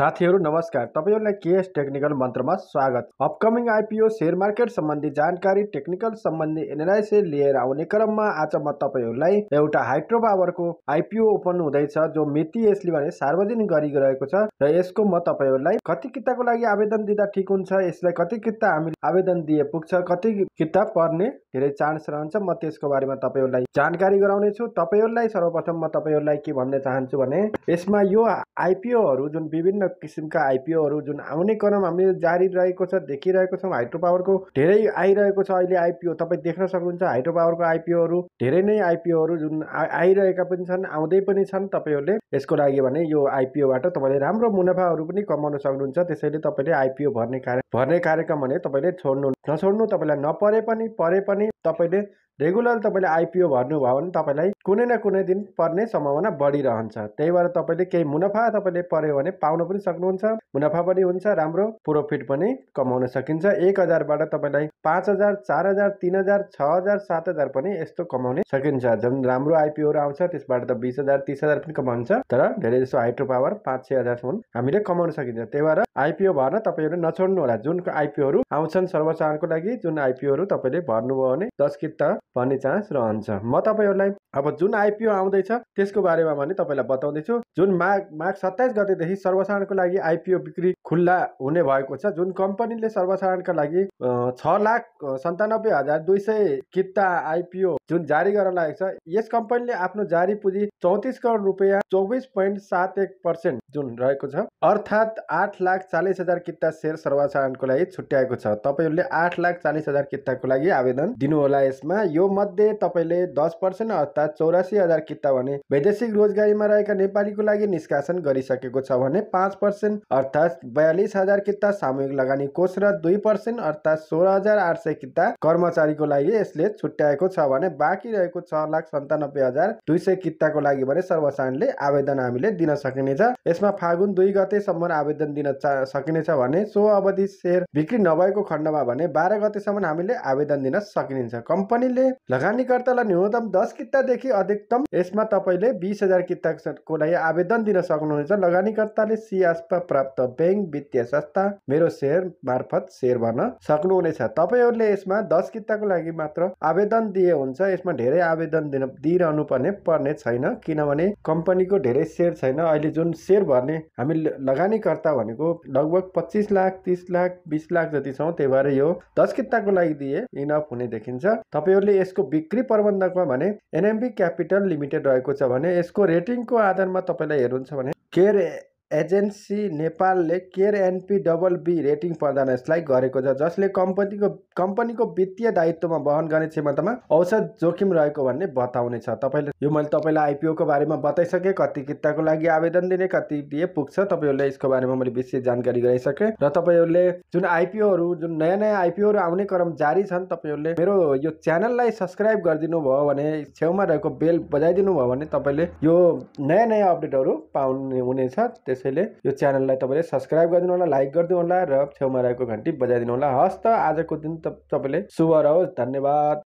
साथीहरू नमस्कार तपाईँहरूलाई केएस टेक्निकल मन्त्रमा स्वागत अपकमिङ आइपिओ सेयर मार्केट सम्बन्धी जानकारी टेक्निकल सम्बन्धी एनालाइसिस लिएर आउने क्रममा आज म तपाईँहरूलाई एउटा हाइड्रो पावरको आइपिओ ओपन हुँदैछ जो मिति यसले भने सार्वजनिक गरिरहेको छ र यसको म तपाईँहरूलाई कति किताको लागि आवेदन दिँदा ठिक हुन्छ यसलाई कति किता हामीले आवेदन दिए पुग्छ कति किता पर्ने धेरै चान्स रहन्छ म त्यसको बारेमा तपाईँहरूलाई जानकारी गराउनेछु तपाईँहरूलाई सर्वप्रथम म तपाईँहरूलाई के भन्न चाहन्छु भने यसमा यो आइपिओहरू जुन विभिन्न किसिमका आइपिओहरू जुन आउने क्रम हामीले जारी रहेको छ देखिरहेको छौँ हाइड्रो पावरको धेरै आइरहेको छ अहिले आइपिओ तपाईँ देख्न सक्नुहुन्छ हाइड्रो पावरको आइपिओहरू धेरै नै आइपिओहरू जुन आइरहेका पनि छन् आउँदै पनि छन् तपाईँहरूले यसको लागि भने यो आइपिओबाट तपाईँले राम्रो मुनाफाहरू पनि कमाउन सक्नुहुन्छ त्यसैले तपाईँले आइपिओ भर्ने कार्य भर्ने कार्यक्रम भने तपाईँले छोड्नु नछोड्नु तपाईँलाई नपरे पनि परे पनि तपाईँले रेगुलर तपाईँले आइपिओ भर्नुभयो भने तपाईँलाई कुनै न कुनै दिन पर्ने सम्भावना बढिरहन्छ त्यही भएर तपाईँले केही मुनाफा तपाईँले पर्यो भने पाउन पनि सक्नुहुन्छ मुनाफा पनि हुन्छ राम्रो प्रोफिट पनि कमाउन सकिन्छ एक हजारबाट तपाईँलाई पाँच हजार चार हजार तिन हजार छ हजार सात हजार पनि यस्तो कमाउन सकिन्छ जुन राम्रो आइपिओहरू आउँछ त्यसबाट त बिस हजार तिस हजार पनि कमाउँछ तर धेरै जसो हाइड्रो पावर पाँच छ हजारसम्म हामीले कमाउन सकिन्छ त्यही भएर आइपिओ भर्न तपाईँहरू नछोड्नु होला जुन आइपिओहरू आउँछन् सर्वसाधारणको लागि जुन आइपिओहरू तपाईँले भर्नुभयो भने दस कित भन्ने चान्स रहन्छ म तपाईँहरूलाई अब जुन आइपिओ आउँदैछ त्यसको बारेमा भने तपाईँलाई बताउँदैछु जुन माघ माघ सत्ताइस गतेदेखि सर्वसाधारणको लागि आइपिओ बिक्री खुल्ला हुने भएको छ जुन कम्पनीले सर्वसाधारणका लागि छ लाख सन्तानब्बे हजार दुई सय किता आइपिओ जुन जारी गर्न लागेको छ यस कम्पनीले आफ्नो जारी पुँजी चौतिस करोड रुपियाँ चौबिस पोइन्ट सात एक पर्सेन्ट जुन रहेको छ अर्थात् आठ लाख चालिस हजार किता सेयर सर्वसाधारणको लागि छुट्याएको छ तपाईँहरूले आठ लाख चालिस हजार किताको लागि आवेदन दिनुहोला यसमा यो मध्ये तपाईँले दस पर्सेन्ट अर्थात् चौरासी हजार किता भने वैदेशिक रोजगारीमा रहेका नेपालीको लागि निष्कासन गरिसकेको छ भने पाँच पर्सेन्ट अर्थात् बयालिस हजार किता सामूहिक लगानी कोष र दुई पर्सेन्ट अर्थात् सोह्र हजार आठ सय किता कर्मचारीको लागि यसले छुट्याएको छ भने बाँकी रहेको छ लाख सन्तानब्बे हजार दुई सय किताको लागि भने सर्वसाधारणले आवेदन हामीले दिन सकिनेछ यसमा फागुन दुई गतेसम्म आवेदन दिन सकिनेछ भने सो अवधि सेयर बिक्री नभएको खण्डमा भने बाह्र गतेसम्म हामीले आवेदन दिन सकिनेछ कम्पनीले लगानीकर्तालाई न्यूनतम दस कितादेखि अधिकतम यसमा तपाईँले बिस हजार किताको लागि आवेदन दिन सक्नुहुनेछ लगानीकर्ताले सिआसमा प्राप्त ब्याङ्क वित्तीय संस्था मेरो सेयर मार्फत सेयर भर्न सक्नुहुनेछ तपाईँहरूले यसमा दस किताको लागि मात्र आवेदन दिए हुन्छ यसमा धेरै आवेदन दिन दिइरहनु पर्ने पर्ने छैन किनभने कम्पनीको धेरै सेयर छैन अहिले जुन सेयर भर्ने हामी लगानीकर्ता भनेको लगभग पच्चिस लाख तिस लाख बिस लाख जति छौँ त्यही भएर यो दस किताको लागि दिए इनफ हुने देखिन्छ तपाईँहरूले यसको बिक्री प्रबन्धकमा भने एनएमबी क्यापिटल लिमिटेड रहेको छ भने यसको रेटिङको आधारमा तपाईँलाई हेर्नुहुन्छ भने केयर एजेन्सी नेपालले CARE NP double B rating प्रदान यसलाई गरेको छ जसले कम्पनीको कम्पनीको वित्तीय दायित्वमा वहन गर्ने क्षमतामा औसत जोखिम रहेको भन्ने बताउनेछ तपाईँले यो मैले तपाईँलाई आइपिओको बारेमा बताइसकेँ कति किताको लागि आवेदन दिने कति दिए पुग्छ तपाईँहरूले यसको बारेमा मैले विशेष जानकारी गराइसकेँ र तपाईँहरूले जुन आइपिओहरू जुन नयाँ नयाँ आइपिओहरू आउने क्रम जारी छन् तपाईँहरूले मेरो यो च्यानललाई सब्सक्राइब गरिदिनु भयो भने छेउमा रहेको बेल बजाइदिनु भयो भने तपाईँले यो नयाँ नयाँ अपडेटहरू पाउनु हुनेछ त्यस त्यसैले यो च्यानललाई तपाईँले सब्सक्राइब गरिदिनु होला लाइक गरिदिनु होला र छेउमा रहेको घन्टी बजाइदिनु होला हस् त आजको दिन तपाईँले शुभ रहोस् धन्यवाद